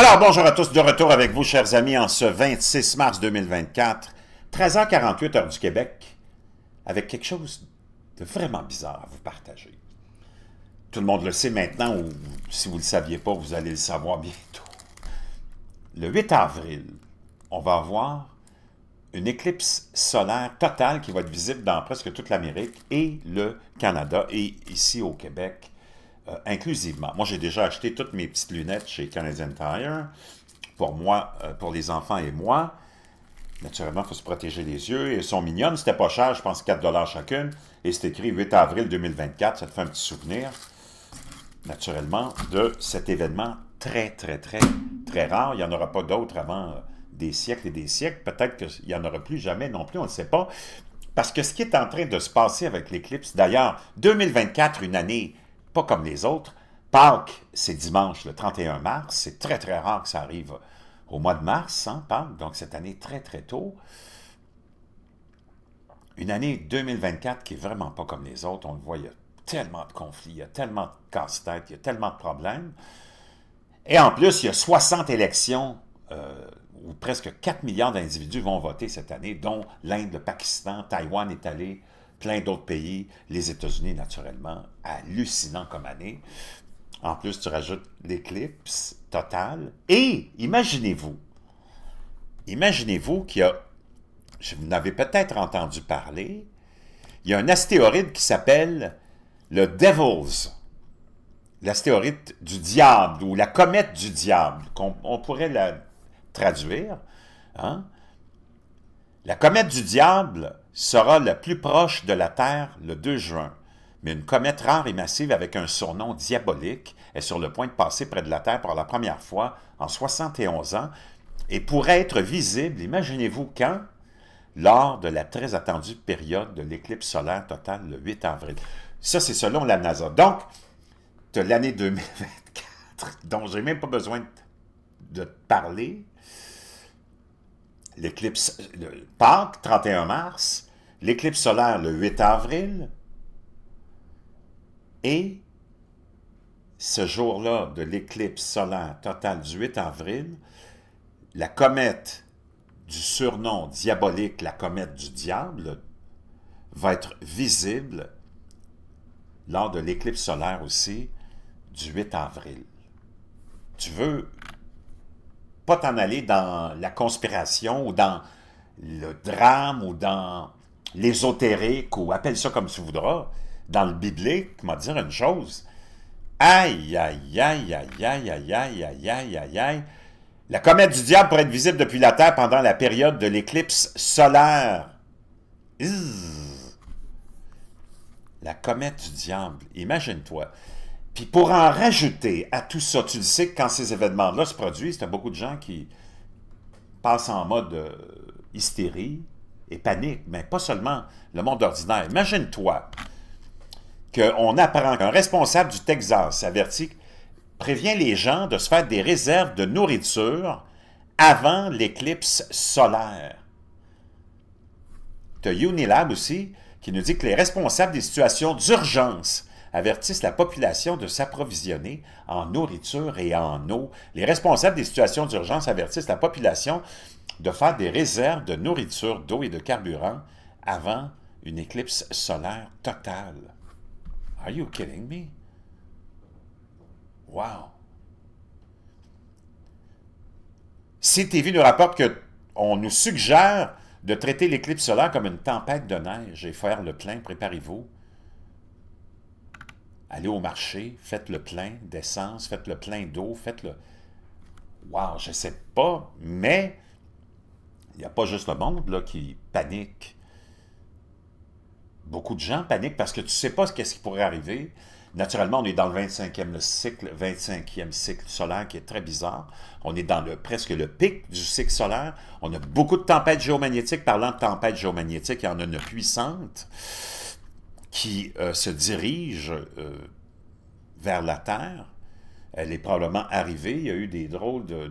Alors, bonjour à tous, de retour avec vous, chers amis, en ce 26 mars 2024, 13h48, heure du Québec, avec quelque chose de vraiment bizarre à vous partager. Tout le monde le sait maintenant, ou si vous ne le saviez pas, vous allez le savoir bientôt. Le 8 avril, on va avoir une éclipse solaire totale qui va être visible dans presque toute l'Amérique et le Canada, et ici au Québec, euh, inclusivement. Moi, j'ai déjà acheté toutes mes petites lunettes chez Canadian Tire pour moi, euh, pour les enfants et moi. Naturellement, il faut se protéger les yeux. Elles sont mignonnes. C'était pas cher, je pense 4 chacune. Et c'est écrit 8 avril 2024. Ça te fait un petit souvenir, naturellement, de cet événement très, très, très, très rare. Il n'y en aura pas d'autres avant euh, des siècles et des siècles. Peut-être qu'il n'y en aura plus jamais non plus, on ne sait pas. Parce que ce qui est en train de se passer avec l'éclipse, d'ailleurs, 2024, une année pas comme les autres. Pâques, c'est dimanche le 31 mars. C'est très, très rare que ça arrive au mois de mars, hein, Pâques, donc cette année très, très tôt. Une année 2024 qui est vraiment pas comme les autres. On le voit, il y a tellement de conflits, il y a tellement de casse-tête, il y a tellement de problèmes. Et en plus, il y a 60 élections euh, où presque 4 milliards d'individus vont voter cette année, dont l'Inde, le Pakistan, Taïwan est allé plein d'autres pays, les États-Unis naturellement, hallucinant comme année. En plus, tu rajoutes l'éclipse totale. Et imaginez-vous, imaginez-vous qu'il y a, je vous n'avez peut-être entendu parler, il y a un astéroïde qui s'appelle le Devil's, l'astéroïde du diable ou la comète du diable, qu'on pourrait la traduire. Hein? La comète du diable sera la plus proche de la Terre le 2 juin, mais une comète rare et massive avec un surnom diabolique est sur le point de passer près de la Terre pour la première fois en 71 ans et pourrait être visible, imaginez-vous quand, lors de la très attendue période de l'éclipse solaire totale le 8 avril. Ça, c'est selon la NASA. Donc, de l'année 2024, dont j'ai même pas besoin de parler, l'éclipse le Pâques, 31 mars, l'éclipse solaire le 8 avril, et ce jour-là de l'éclipse solaire totale du 8 avril, la comète du surnom diabolique, la comète du diable, va être visible lors de l'éclipse solaire aussi du 8 avril. Tu veux pas t'en aller dans la conspiration ou dans le drame ou dans l'ésotérique ou appelle ça comme tu voudras, dans le biblique, m'a dire une chose. Aïe, aïe, aïe, aïe, aïe, aïe, aïe, aïe, aïe, aïe, aïe. La comète du diable pourrait être visible depuis la Terre pendant la période de l'éclipse solaire. La comète du diable, imagine-toi. Puis pour en rajouter à tout ça, tu le sais que quand ces événements-là se produisent, tu as beaucoup de gens qui passent en mode euh, hystérie et panique, mais pas seulement le monde ordinaire. Imagine-toi qu'on apprend qu'un responsable du Texas avertit, prévient les gens de se faire des réserves de nourriture avant l'éclipse solaire. Tu as Unilab aussi qui nous dit que les responsables des situations d'urgence avertissent la population de s'approvisionner en nourriture et en eau. Les responsables des situations d'urgence avertissent la population de faire des réserves de nourriture, d'eau et de carburant avant une éclipse solaire totale. Are you kidding me? Wow! CTV nous rapporte qu'on nous suggère de traiter l'éclipse solaire comme une tempête de neige et faire le plein, préparez-vous allez au marché, faites le plein d'essence, faites le plein d'eau, faites le... Wow, je ne sais pas, mais il n'y a pas juste le monde là, qui panique. Beaucoup de gens paniquent parce que tu ne sais pas ce, ce qui pourrait arriver. Naturellement, on est dans le 25e cycle, 25e cycle solaire qui est très bizarre. On est dans le, presque le pic du cycle solaire. On a beaucoup de tempêtes géomagnétiques. Parlant de tempêtes géomagnétiques, il y en a une puissante qui euh, se dirige euh, vers la Terre. Elle est probablement arrivée. Il y a eu des drôles de...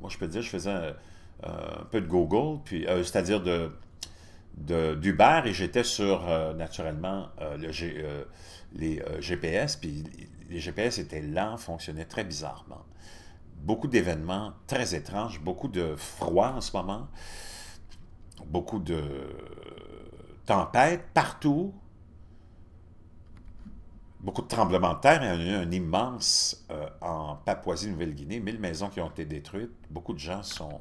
moi, je peux dire, je faisais un, peu de Google, puis euh, c'est-à-dire de d'Uber, et j'étais sur, naturellement, les GPS, puis les GPS étaient lents, fonctionnaient très bizarrement. Beaucoup d'événements très étranges, beaucoup de froid en ce moment, beaucoup de Tempête partout, beaucoup de tremblements de terre. Il y a eu un immense euh, en Papouasie-Nouvelle-Guinée, mille maisons qui ont été détruites. Beaucoup de gens sont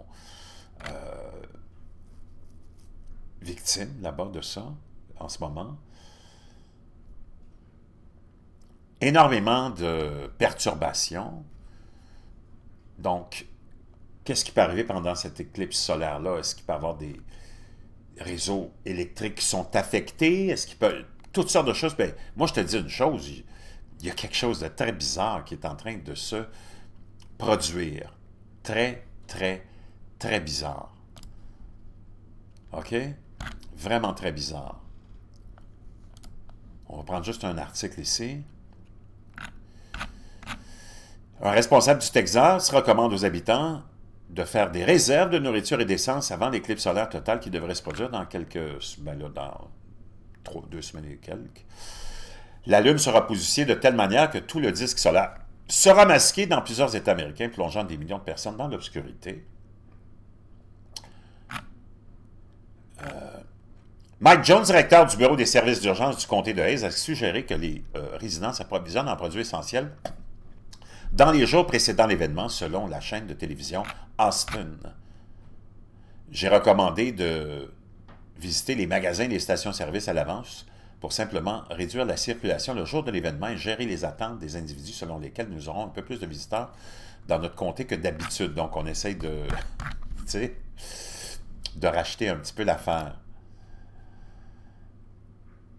euh, victimes là-bas de ça en ce moment. Énormément de perturbations. Donc, qu'est-ce qui peut arriver pendant cette éclipse solaire-là? Est-ce qu'il peut y avoir des, réseaux électriques sont affectés? Est-ce qu'ils peuvent... Toutes sortes de choses. Ben, moi, je te dis une chose, il y a quelque chose de très bizarre qui est en train de se produire. Très, très, très bizarre. OK? Vraiment très bizarre. On va prendre juste un article ici. Un responsable du Texas recommande aux habitants de faire des réserves de nourriture et d'essence avant l'éclipse solaire totale qui devrait se produire dans quelques semaines, dans deux semaines et quelques. La Lune sera positionnée de telle manière que tout le disque solaire sera masqué dans plusieurs États américains, plongeant des millions de personnes dans l'obscurité. Euh, Mike Jones, directeur du Bureau des services d'urgence du comté de Hayes, a suggéré que les euh, résidents s'approvisionnent en produits essentiels dans les jours précédant l'événement, selon la chaîne de télévision Austin. J'ai recommandé de visiter les magasins et les stations-service à l'avance pour simplement réduire la circulation le jour de l'événement et gérer les attentes des individus selon lesquels nous aurons un peu plus de visiteurs dans notre comté que d'habitude. Donc, on essaye de, de racheter un petit peu l'affaire.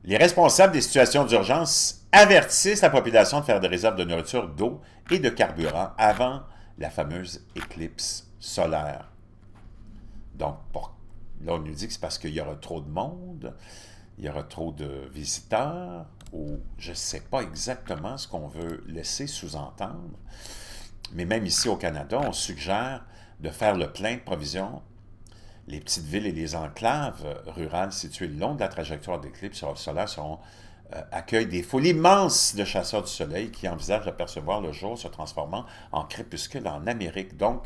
Les responsables des situations d'urgence avertissent la population de faire des réserves de nourriture, d'eau et de carburant avant la fameuse éclipse solaire. Donc, là, on nous dit que c'est parce qu'il y aura trop de monde, il y aura trop de visiteurs, ou je ne sais pas exactement ce qu'on veut laisser sous-entendre. Mais même ici au Canada, on suggère de faire le plein de provisions. Les petites villes et les enclaves rurales situées le long de la trajectoire d'éclipse solaire seront euh, accueille des foules immenses de chasseurs du soleil qui envisagent d'apercevoir le jour se transformant en crépuscule en Amérique. Donc,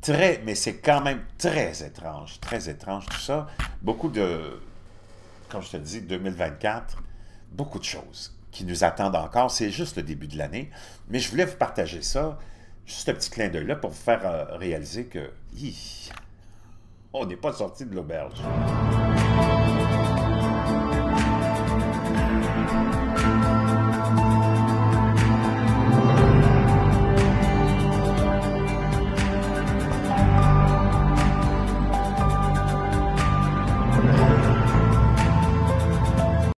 très, mais c'est quand même très étrange, très étrange tout ça. Beaucoup de, comme je te le dis, 2024, beaucoup de choses qui nous attendent encore. C'est juste le début de l'année, mais je voulais vous partager ça, juste un petit clin d'œil là pour vous faire euh, réaliser que, on n'est pas sorti de l'auberge.